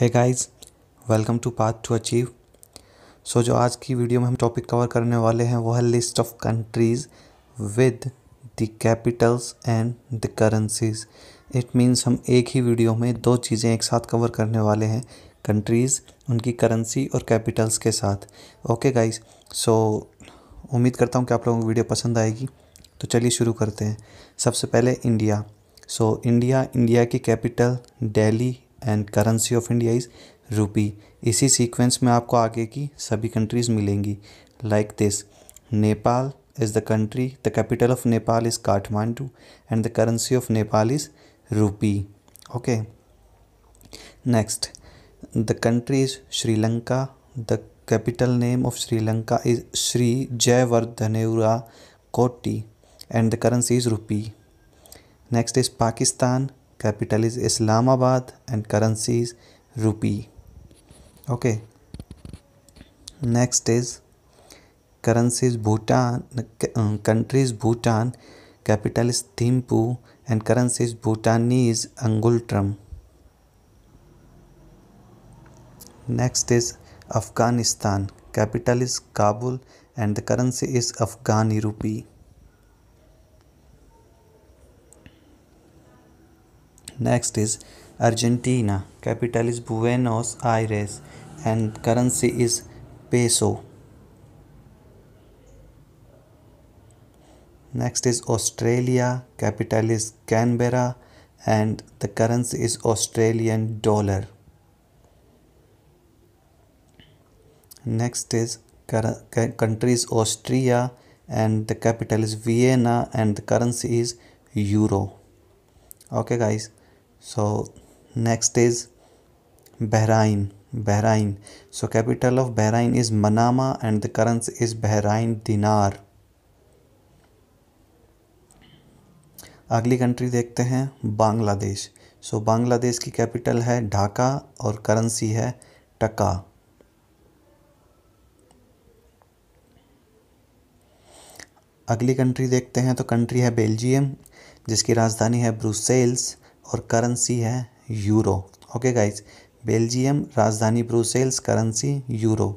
है guys welcome to path to achieve so जो आज की वीडियो में हम टॉपिक कवर करने वाले हैं वो है list of countries with the capitals and the currencies it means हम एक ही वीडियो में दो चीज़ें एक साथ कवर करने वाले हैं कंट्रीज़ उनकी करेंसी और कैपिटल्स के साथ ओके गाइस सो उम्मीद करता हूँ कि आप लोगों को वीडियो पसंद आएगी तो चलिए शुरू करते हैं सबसे पहले India so so, India India की capital Delhi and currency of India is rupee इसी सीक्वेंस में आपको आगे की सभी कंट्रीज़ मिलेंगी like this Nepal is the country the capital of Nepal is Kathmandu and the currency of Nepal is rupee okay next the country is Sri Lanka the capital name of Sri Lanka is Sri Jayewardenepura Kotte and the currency is rupee next is Pakistan capital is Islamabad and currency is rupee okay next is currency is Bhutan countries Bhutan capital is Thimphu and currency is Bhutanese is अंगुलट्रम next is Afghanistan capital is Kabul and the currency is Afghani rupee Next is Argentina. Capital is Buenos Aires and currency is peso. Next is Australia. Capital is Canberra and the currency is Australian dollar. Next is countries Austria and the capital is Vienna and the currency is euro. Okay guys. So next is Bahrain Bahrain so capital of Bahrain is Manama and the currency is Bahrain dinar अगली country देखते हैं बांग्लादेश सो so, Bangladesh की capital है ढाका और currency है टका अगली country देखते हैं तो कंट्री है बेल्जियम जिसकी राजधानी है ब्रुसेल्स और करेंसी है यूरो ओके गाइज बेल्जियम राजधानी Brussels currency euro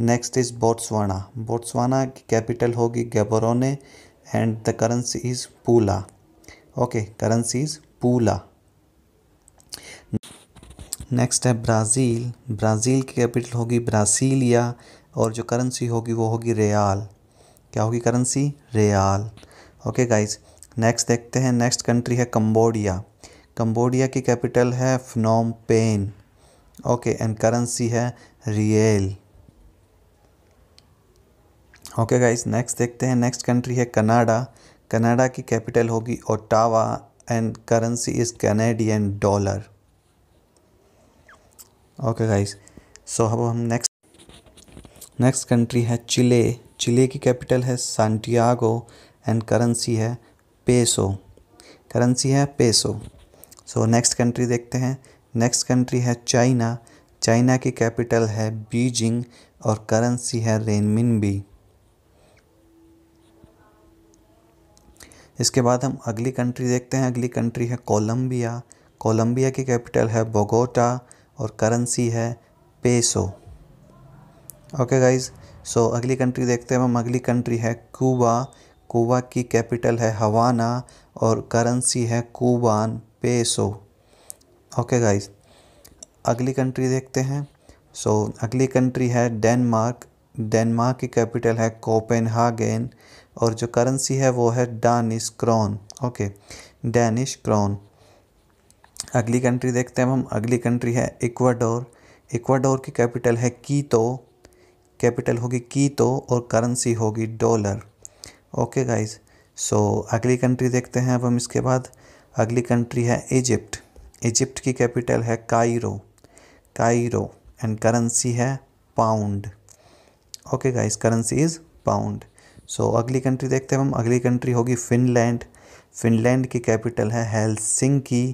next is Botswana Botswana की कैपिटल होगी Gaborone and the currency is pula okay currency is pula next है ब्राज़ील ब्राज़ील की कैपिटल होगी ब्रासीलिया और जो करेंसी होगी वो होगी रियाल क्या होगी currency real okay guys next देखते हैं नेक्स्ट कंट्री है कम्बोडिया कंबोडिया की कैपिटल है Phnom Penh okay and currency है रियल ओके गाइस नेक्स्ट देखते हैं नेक्स्ट कंट्री है कनाडा कनाडा की कैपिटल होगी Ottawa and currency is Canadian dollar okay guys so अब हम नेक्स्ट नेक्स्ट कंट्री है चिले चिले की कैपिटल है सांटियागो एंड करेंसी है पेसो करेंसी है पेसो सो नेक्स्ट कंट्री देखते हैं नेक्स्ट कंट्री है चाइना चाइना की कैपिटल है बीजिंग और करेंसी है रेनमिन बी इसके बाद हम अगली कंट्री देखते हैं अगली कंट्री है कोलंबिया कोलंबिया की कैपिटल है बोगोटा और करेंसी है पेसो ओके गाइज सो अगली कंट्री देखते हैं हम अगली कंट्री है कुबा कुबा की कैपिटल है हवाना और करेंसी है कूबान पेसो ओके गाइस अगली कंट्री देखते हैं सो so, अगली कंट्री है डेनमार्क डेनमार्क की कैपिटल है कोपेनहागेन और जो करेंसी है वो है Danish krone okay Danish krone अगली कंट्री देखते हैं हम अगली कंट्री है इक्वाडोर इक्वाडोर की कैपिटल है कीतो कैपिटल होगी कीतो और करेंसी होगी डॉलर ओके गाइस सो अगली कंट्री देखते हैं अब हम इसके बाद अगली कंट्री है इजिप्ट इजिप्ट की कैपिटल है काइरो कायरो एंड करेंसी है pound okay guys currency is pound so अगली कंट्री देखते हैं हम अगली कंट्री होगी फिनलैंड फिनलैंड की कैपिटल है हेलसिंकी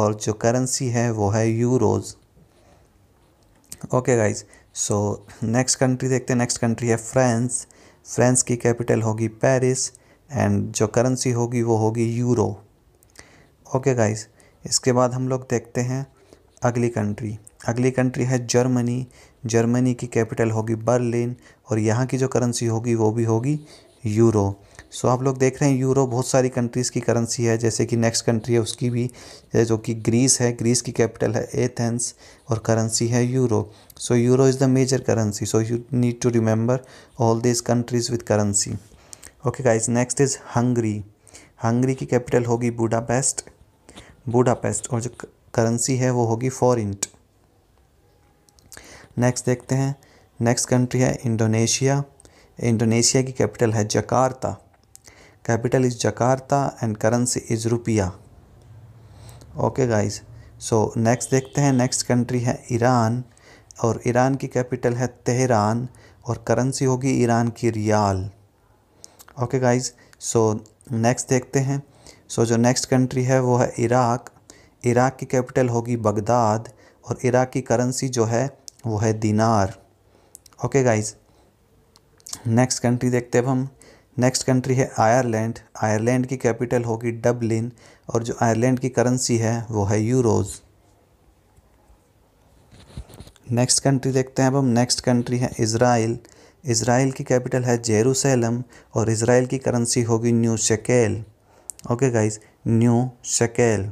और जो करेंसी है वो है euros okay guys so next country देखते हैं नेक्स्ट कंट्री है फ्रांस फ्रांस की कैपिटल होगी पेरिस एंड जो करेंसी होगी वो होगी यूरो ओके गाइस इसके बाद हम लोग देखते हैं अगली कंट्री अगली कंट्री है जर्मनी जर्मनी की कैपिटल होगी बर्लिन और यहाँ की जो करेंसी होगी वो भी होगी यूरो सो आप लोग देख रहे हैं यूरो बहुत सारी कंट्रीज़ की करेंसी है जैसे कि नेक्स्ट कंट्री है उसकी भी जो कि ग्रीस है ग्रीस की कैपिटल है एथेंस और करेंसी है euro so euro is the major currency so you need to remember all this countries with currency okay guys next is Hungary Hungary की कैपिटल होगी बूडापेस्ट बूडापेस्ट और जो currency है वो होगी इंट नेक्स्ट देखते हैं नेक्स्ट कंट्री है इंडोनेशिया इंडोनेशिया की कैपिटल है Jakarta capital is Jakarta and currency is rupiah okay guys so next देखते हैं नेक्स्ट कंट्री है ईरान और ईरान की कैपिटल है तेहरान और करेंसी होगी ईरान की rial okay guys so next देखते हैं सो so, जो नेक्स्ट कंट्री है वो है इराक इराक की कैपिटल होगी बगदाद और इराक की करेंसी जो है वो है दिनार ओके गाइज नेक्स्ट कंट्री देखते हैं अब हम नेक्स्ट कंट्री है आयरलैंड आयरलैंड की कैपिटल होगी डबलिन और जो आयरलैंड की करेंसी है वो है यूरोज़ नेक्स्ट कंट्री देखते हैं अब हम नेक्स्ट कंट्री है इसराइल इसराइल की कैपिटल है जेरूसलम और इसराइल की करेंसी होगी new shekel okay guys new shekel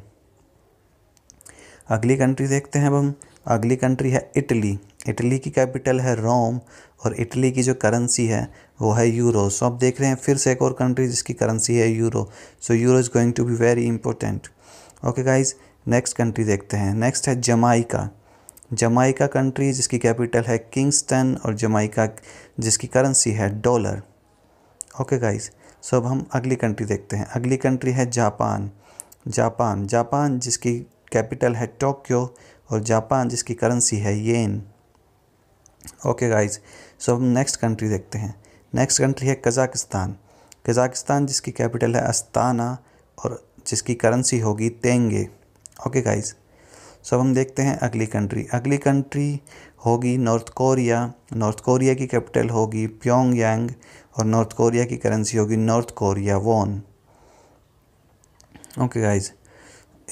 अगली कंट्री देखते हैं अब हम अगली कंट्री है इटली इटली की कैपिटल है रोम और इटली की जो करेंसी है वो है यूरो सो आप देख रहे हैं फिर से एक और कंट्री जिसकी करेंसी है euro so euro is going to be very important okay guys next country देखते हैं नेक्स्ट है जमाइका जमाइका कंट्री जिसकी कैपिटल है किंगस्टन और जमाइका जिसकी करेंसी है डॉलर ओके गाइज़ सो अब हम अगली कंट्री देखते हैं अगली कंट्री है जापान जापान जापान जिसकी कैपिटल है टोक्यो और जापान जिसकी करेंसी है येन ओके गाइस सो हम नेक्स्ट कंट्री देखते हैं नेक्स्ट कंट्री है कज़ाकिस्तान कज़ाकिस्तान जिसकी कैपिटल है अस्ताना और जिसकी करेंसी होगी तेंगे ओके गाइस सब हम देखते हैं अगली कंट्री अगली कंट्री होगी नॉर्थ कोरिया नॉर्थ कोरिया की कैपिटल होगी प्योंगयांग और नॉर्थ कोरिया की करेंसी होगी North Korea won okay guys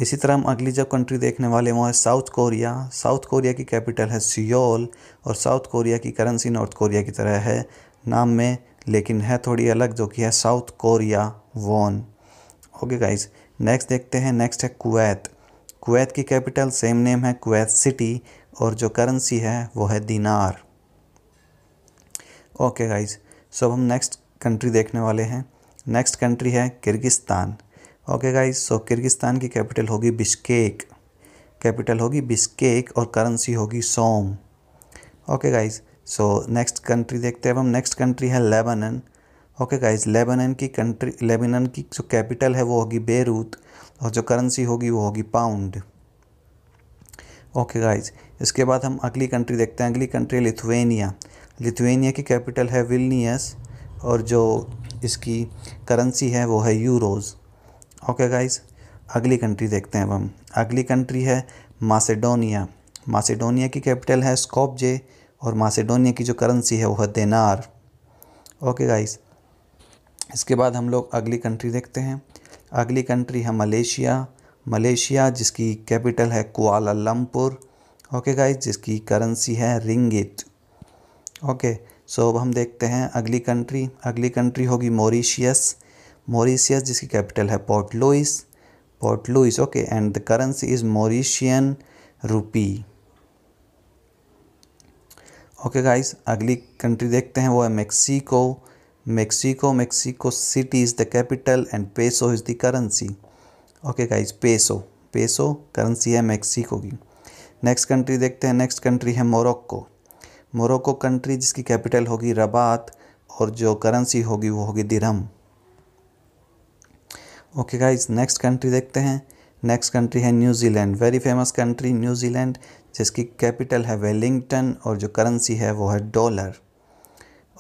इसी तरह हम अगली जब कंट्री देखने वाले वो है साउथ कोरिया साउथ कोरिया की कैपिटल है सियोल और साउथ कोरिया की करेंसी नॉर्थ कोरिया की तरह है नाम में लेकिन है थोड़ी अलग जो कि है South Korea won okay guys next देखते हैं नेक्स्ट है कुवैत कुवैत की कैपिटल सेम नेम है कुवैत सिटी और जो करेंसी है वो है दिनार ओके गाइज सो अब हम नेक्स्ट कंट्री देखने वाले हैं नेक्स्ट कंट्री है Kyrgyzstan okay guys so Kyrgyzstan की कैपिटल होगी बिश्केक कैपिटल होगी बिश्केक और करेंसी होगी som okay guys so next country देखते हैं अब हम नेक्स्ट कंट्री है लेबनन ओके गाइस लेबनान की कंट्री लेबनान की जो कैपिटल है वो होगी बेरूत और जो करेंसी होगी वो होगी पाउंड ओके गाइस इसके बाद हम अगली कंट्री देखते हैं अगली कंट्री लिथुएनिया लिथुएनिया की कैपिटल है विलनियस और जो इसकी करेंसी है वो है यूरोज़ ओके गाइस अगली कंट्री देखते हैं अब हम अगली कंट्री है मासेडोनिया मासेडोनिया की कैपिटल है स्कोपजे और मासेडोनिया की जो करेंसी है वो है देनार ओके गाइस इसके बाद हम लोग अगली कंट्री देखते हैं अगली कंट्री है मलेशिया मलेशिया जिसकी कैपिटल है कुआलालंपुर ओके गाइस जिसकी करेंसी है रिंगित ओके सो अब हम देखते हैं अगली कंट्री अगली कंट्री होगी मॉरिशियस मॉरिशियस जिसकी कैपिटल है Port Louis Port Louis okay and the currency is Mauritian rupee okay guys अगली कंट्री देखते हैं वो है Mexico Mexico Mexico city is the capital and peso is the currency okay guys peso peso currency है Mexico की next country देखते हैं next country है मोरक्को मोरक्को कंट्री जिसकी कैपिटल होगी रबात और जो करेंसी होगी वो होगी dirham okay guys next country देखते हैं नेक्स्ट कंट्री है New Zealand very famous country New Zealand जिसकी कैपिटल है वेलिंगटन और जो करेंसी है वो है dollar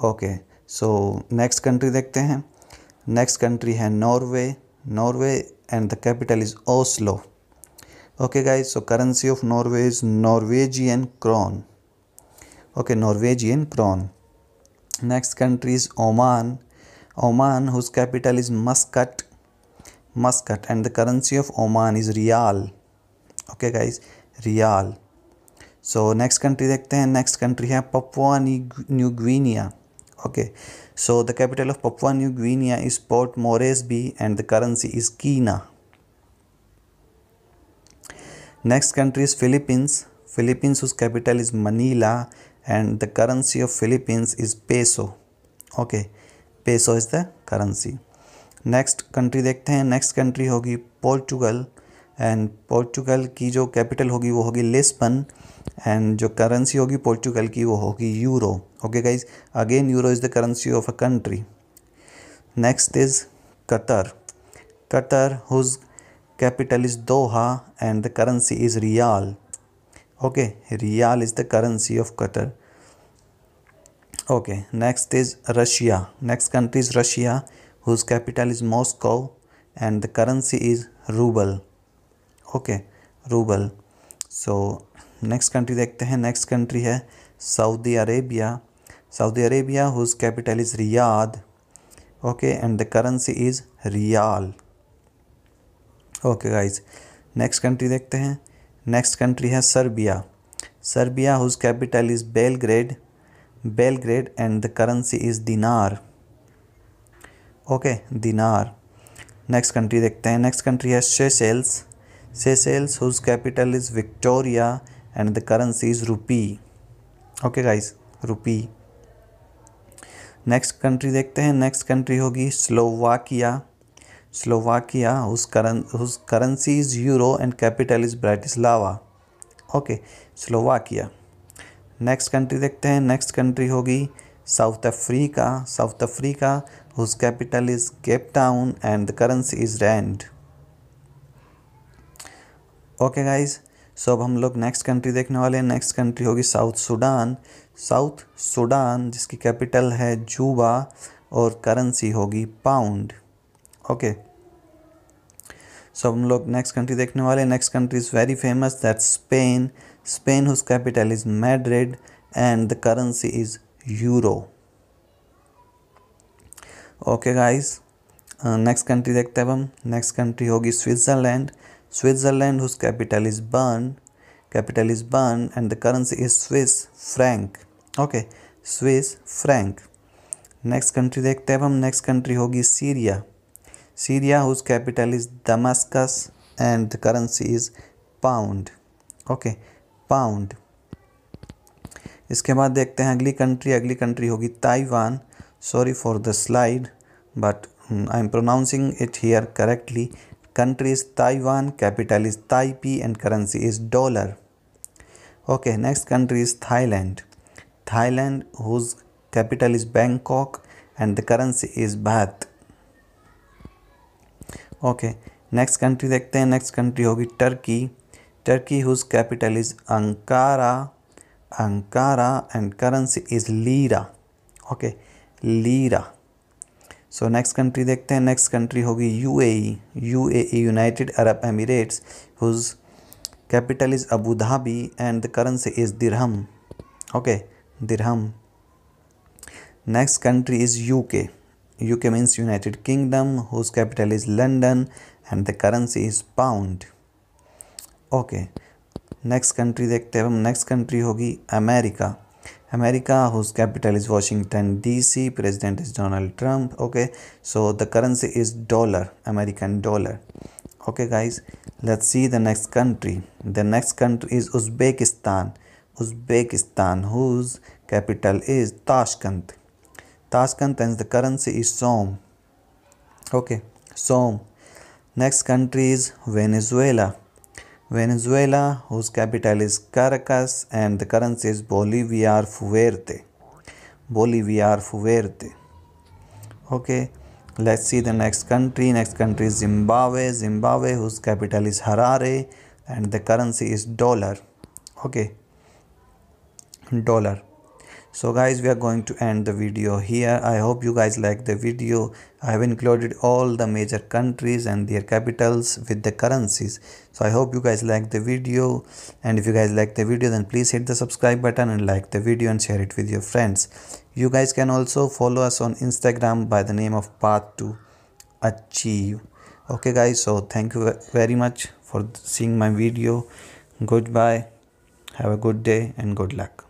okay okay. So next country देखते हैं नेक्स्ट कंट्री है Norway Norway and the capital is Oslo okay guys so currency of Norway is Norwegian krone okay Norwegian krone next country is Oman Oman whose capital is Muscat Muscat and the currency of Oman is riyal okay guys rial so next country देखते हैं next country है Papua New Guinea Okay, so the capital of Papua New Guinea is Port Moresby and the currency is Kina. Next country is Philippines. Philippines whose capital is Manila and the currency of Philippines is peso. Okay, peso is the currency. Next country देखते हैं next country होगी Portugal and Portugal की जो capital होगी वो होगी Lisbon and जो currency होगी पोर्चुगल की वो होगी euro okay guys again euro is the currency of a country next is Qatar Qatar whose capital is Doha and the currency is riyal okay riyal is the currency of Qatar okay next is Russia next country is Russia whose capital is Moscow and the currency is rouble okay rouble so next country देखते हैं next country है Saudi Arabia Saudi Arabia whose capital is Riyadh okay and the currency is riyal okay guys next country देखते हैं next country है Serbia Serbia whose capital is Belgrade Belgrade and the currency is dinar okay dinar next country देखते हैं next country है Seychelles Seychelles whose capital is Victoria and the currency is rupee okay guys rupee next country देखते हैं next country होगी Slovakia Slovakia whose Karan whose currency is euro and capital is Bratislava okay Slovakia next country देखते हैं next country होगी South Africa South Africa whose capital is Cape Town and the currency is rand okay guys so अब हम लोग next country देखने वाले हैं next country होगी साउथ सूडान साउथ सूडान जिसकी कैपिटल है जूबा और करेंसी होगी पाउंड ओके सो हम लोग नेक्स्ट कंट्री देखने वाले next country is very famous that Spain Spain whose capital is Madrid and the currency is euro okay guys next country देखते हैं हम नेक्स्ट कंट्री होगी Switzerland Switzerland whose capital is Bern capital is Bern and the currency is Swiss franc okay Swiss franc Next country देखते हैं अब हम next country होगी Syria. Syria whose capital is Damascus and the currency is pound okay pound इसके बाद देखते हैं अगली कंट्री अगली कंट्री होगी Taiwan sorry for the slide but I am pronouncing it here correctly country is Taiwan, capital is Taipei and currency is dollar. Okay, next country is Thailand. Thailand whose capital is Bangkok and the currency is baht. Okay, next country dekhte hain next country hogi turkey turkey whose capital is ankara ankara and currency is lira okay lira so next country देखते हैं next country होगी UAE UAE United Arab Emirates whose capital is Abu Dhabi and the currency is dirham okay dirham next country is UK UK means United Kingdom whose capital is London and the currency is pound okay next country देखते हैं हम next country होगी America America, whose capital is Washington DC. President is Donald Trump. Okay, so the currency is dollar, American dollar. Okay, guys, let's see the next country. The next country is Uzbekistan. Uzbekistan, whose capital is Tashkent. Tashkent and the currency is Som. Okay, Som. Next country is Venezuela. Venezuela, whose capital is Caracas and the currency is Bolivar Fuerte. Bolivar Fuerte. Okay, let's see the next country. Next country is Zimbabwe. Zimbabwe, whose capital is Harare and the currency is dollar. Okay, dollar so guys we are going to end the video here i hope you guys like the video i have included all the major countries and their capitals with the currencies so i hope you guys like the video and if you guys like the video then please hit the subscribe button and like the video and share it with your friends you guys can also follow us on instagram by the name of path to achieve okay guys so thank you very much for seeing my video goodbye have a good day and good luck